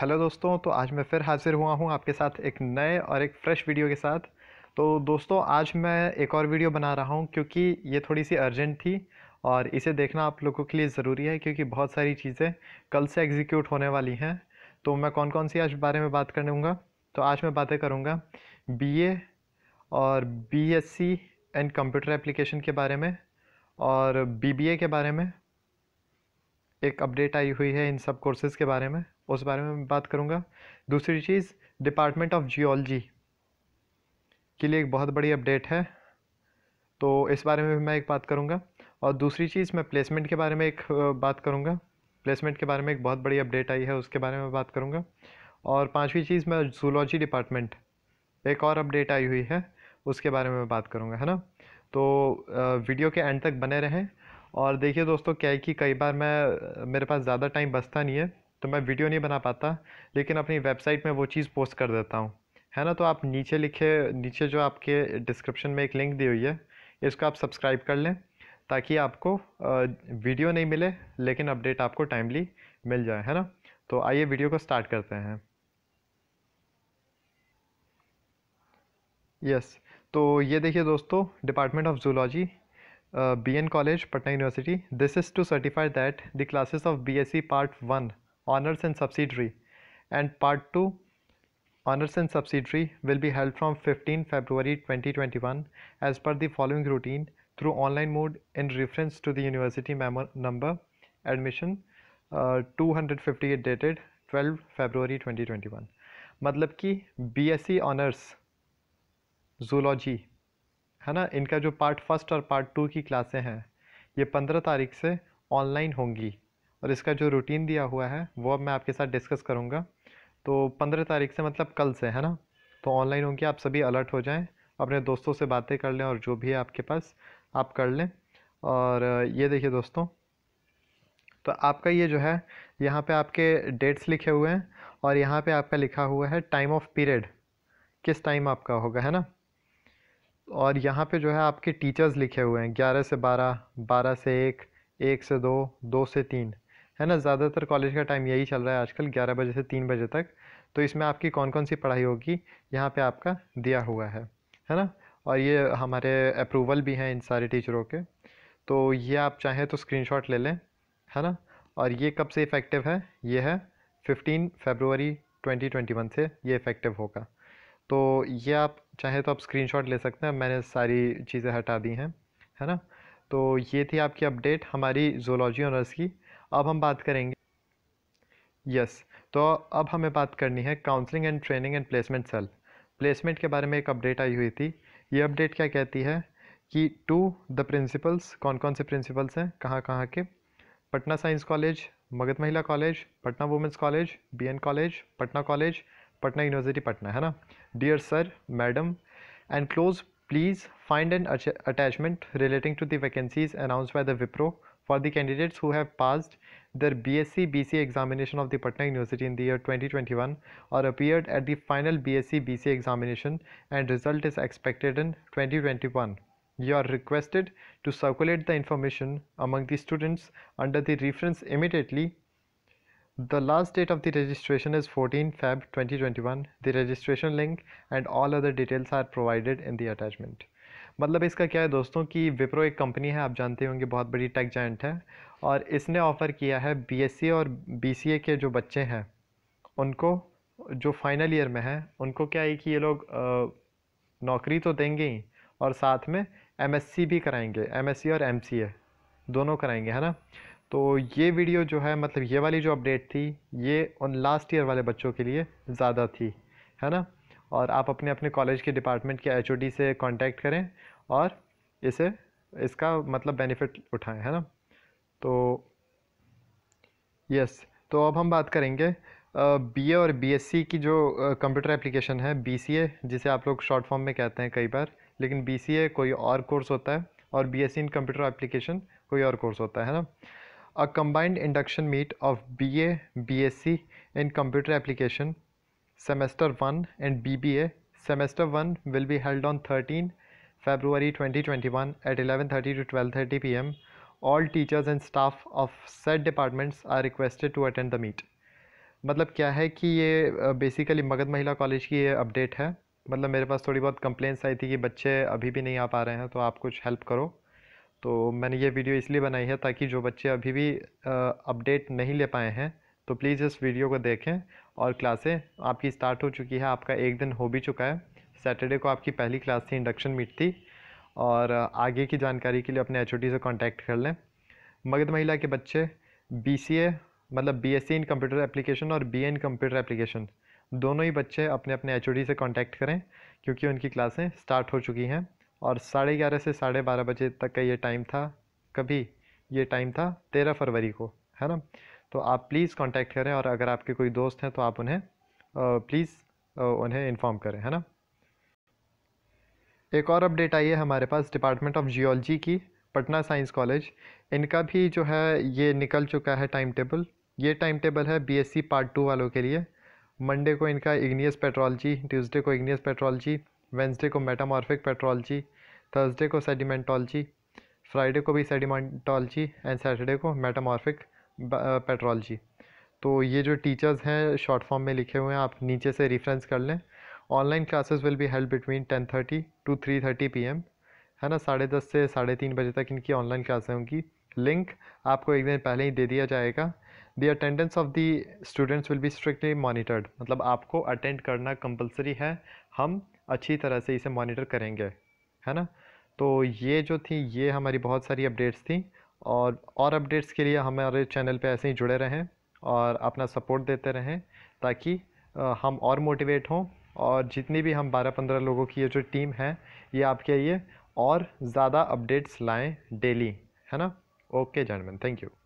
Hello दोस्तों तो आज मैं फिर हाजिर हुआ हूँ आपके साथ एक नए और एक फ़्रेश वीडियो के साथ तो दोस्तों आज मैं एक और वीडियो बना रहा हूँ क्योंकि ये थोड़ी सी अर्जेंट थी और इसे देखना आप लोगों के लिए ज़रूरी है क्योंकि बहुत सारी चीज़ें कल से एग्जीक्यूट होने वाली हैं तो मैं कौन कौन सी आज बारे में बात कर लूँगा तो आज मैं बातें करूँगा बी और B S C and computer application के बारे में और बी बी ए के बारे में एक अपडेट आई हुई है इन सब कोर्सेज़ के बारे में उस बारे में मैं बात करूँगा दूसरी चीज़ डिपार्टमेंट ऑफ जियोलॉजी के लिए एक बहुत बड़ी अपडेट है तो इस बारे में भी मैं एक बात करूँगा और दूसरी चीज़ मैं प्लेसमेंट के बारे में एक बात करूँगा प्लेसमेंट के बारे में एक बहुत बड़ी अपडेट आई है उसके बारे में बात करूँगा और पाँचवीं चीज़ मैं जूलॉजी डिपार्टमेंट एक और अपडेट आई हुई है उसके बारे में बात करूँगा है ना तो वीडियो के एंड तक बने रहें और देखिए दोस्तों क्या है कि कई बार मैं मेरे पास ज़्यादा टाइम बचता नहीं है तो मैं वीडियो नहीं बना पाता लेकिन अपनी वेबसाइट में वो चीज़ पोस्ट कर देता हूँ है ना तो आप नीचे लिखे नीचे जो आपके डिस्क्रिप्शन में एक लिंक दी हुई है इसको आप सब्सक्राइब कर लें ताकि आपको वीडियो नहीं मिले लेकिन अपडेट आपको टाइमली मिल जाए है ना तो आइए वीडियो को स्टार्ट करते हैं यस yes, तो ये देखिए दोस्तों department of zoology B N college Patna university this is to certify that the classes of B S C part one honors and subsidiary and part 2 honors and subsidiary will be held from 15 February 2021 as per the following routine through online mode in reference to the university number admission uh, 258 dated 12 फरवरी 2021 मतलब कि BSc honours zoology है ना इनका जो part first और part two की क्लासें हैं ये पंद्रह तारीख से ऑनलाइन होंगी और इसका जो रूटीन दिया हुआ है वो अब मैं आपके साथ डिस्कस करूँगा तो पंद्रह तारीख से मतलब कल से है ना तो ऑनलाइन होंगे आप सभी अलर्ट हो जाएँ अपने दोस्तों से बातें कर लें और जो भी है आपके पास आप कर लें और ये देखिए दोस्तों तो आपका ये जो है यहाँ पे आपके डेट्स लिखे हुए हैं और यहाँ पे आपका लिखा हुआ है टाइम ऑफ पीरियड किस टाइम आपका होगा है ना और यहाँ पे जो है आपके टीचर्स लिखे हुए हैं ग्यारह से बारह बारह से एक एक से दो दो से तीन है ना ज़्यादातर कॉलेज का टाइम यही चल रहा है आजकल ग्यारह बजे से तीन बजे तक तो इसमें आपकी कौन कौन सी पढ़ाई होगी यहाँ पे आपका दिया हुआ है है ना और ये हमारे अप्रूवल भी हैं इन सारे टीचरों के तो ये आप चाहें तो स्क्रीनशॉट ले लें है ना और ये कब से इफ़ेक्टिव है ये है फिफ्टीन फेबरवरी 2021 से ये इफ़ेक्टिव होगा तो ये आप चाहें तो आप स्क्रीनशॉट ले सकते हैं मैंने सारी चीज़ें हटा दी हैं है ना तो ये थी आपकी अपडेट हमारी जोलॉजी ऑनर्स की अब हम बात करेंगे यस yes, तो अब हमें बात करनी है counselling and training and placement cell placement के बारे में एक अपडेट आई हुई थी ये अपडेट क्या कहती है कि टू द प्रिंसिपल्स कौन कौन से प्रिंसिपल्स हैं कहाँ कहाँ के Patna science college Magadh Mahila college Patna women's college BN college Patna college Patna university Patna है ना dear sir madam and close please find and attachment relating to the vacancies announce by the Wipro for the candidates who have passed their BSc BC examination of the Patna University in the year 2021 or appeared at the final BSc BC examination and result is expected in 2021. You are requested to circulate the information among the students under the reference immediately. The last date of the registration is 14 Feb 2021. The registration link and all other details are provided in the attachment. मतलब इसका क्या है दोस्तों कि विप्रो एक company है आप जानते होंगे बहुत बड़ी टेक जाइंट है और इसने ऑफ़र किया है बी e और बी के जो बच्चे हैं उनको जो फाइनल ईयर में हैं उनको क्या है कि ये लोग नौकरी तो देंगे ही और साथ में एम भी कराएंगे एम e और एम दोनों कराएंगे है ना तो ये वीडियो जो है मतलब ये वाली जो अपडेट थी ये उन लास्ट ईयर वाले बच्चों के लिए ज़्यादा थी है ना और आप अपने अपने कॉलेज के डिपार्टमेंट के एच से कॉन्टैक्ट करें और इसे इसका मतलब बेनिफिट उठाएं है ना तो यस तो अब हम बात करेंगे बीए और बीएससी की जो कंप्यूटर एप्लीकेशन है बीसीए जिसे आप लोग शॉर्ट फॉर्म में कहते हैं कई बार लेकिन बीसीए कोई और कोर्स होता है और बीएससी इन कंप्यूटर एप्लीकेशन कोई और कोर्स होता है ना a combined induction meet of BA BSc in computer application semester 1 and BBA. Semester 1 will be held on 13 February 2021 at 11:30 to 12:30 p.m. All teachers and staff of said departments are requested to attend the meet. मतलब क्या है कि ये basically Magadh महिला college की ये update है मतलब मेरे पास थोड़ी बहुत complaints आई थी कि बच्चे अभी भी नहीं आ पा रहे हैं तो आप कुछ help करो तो मैंने ये वीडियो इसलिए बनाई है ताकि जो बच्चे अभी भी अपडेट नहीं ले पाए हैं तो प्लीज़ इस वीडियो को देखें और क्लासें आपकी स्टार्ट हो चुकी है आपका एक दिन हो भी चुका है सैटरडे को आपकी पहली क्लास थी इंडक्शन मीट थी और आगे की जानकारी के लिए अपने एच से कॉन्टैक्ट कर लें मगध महिला के बच्चे बी मतलब बी इन कंप्यूटर एप्लीकेशन और बी इन कंप्यूटर एप्लीकेशन दोनों ही बच्चे अपने अपने एच से कॉन्टैक्ट करें क्योंकि उनकी क्लासें स्टार्ट हो चुकी हैं और साढ़े ग्यारह से साढ़े बारह बजे तक का ये टाइम था कभी ये टाइम था तेरह फरवरी को है ना तो आप प्लीज़ कॉन्टैक्ट करें और अगर आपके कोई दोस्त हैं तो आप उन्हें प्लीज़ उन्हें इन्फॉर्म करें है ना एक और अपडेट आई है हमारे पास डिपार्टमेंट ऑफ जियोलॉजी की पटना साइंस कॉलेज इनका भी जो है ये निकल चुका है टाइम टेबल ये टाइम टेबल है बीएससी पार्ट टू वालों के लिए मंडे को इनका इग्नियस पेट्रोलॉजी ट्यूसडे को इग्नियस पेट्रोलॉजी वेंसडे को मेटामॉर्फिक पेट्रोलॉजी थर्सडे को सेडिमेंटोलॉजी फ्राइडे को भी सेडिमेंटोलॉजी एंड सैटरडे को मेटामॉर्फिक पेट्रोलॉजी तो ये जो टीचर्स हैं शॉर्ट फॉर्म में लिखे हुए हैं आप नीचे से रिफ्रेंस कर लें online classes will be held between ten thirty to three thirty P M है ना साढ़े दस से साढ़े तीन बजे तक इनकी ऑनलाइन क्लासें होंगी लिंक आपको एक दिन पहले ही दे दिया जाएगा the attendance of the students will be strictly monitored मतलब आपको अटेंड करना कंपलसरी है हम अच्छी तरह से इसे मॉनिटर करेंगे है ना तो ये जो थी ये हमारी बहुत सारी अपडेट्स थी और और अपडेट्स के लिए हमारे चैनल पे ऐसे ही जुड़े रहें और अपना सपोर्ट देते रहें ताकि हम और मोटिवेट हों और जितनी भी हम 12-15 लोगों की ये जो टीम है ये आपके लिए और ज़्यादा अपडेट्स लाएं डेली है ना ओके जैनमैन थैंक यू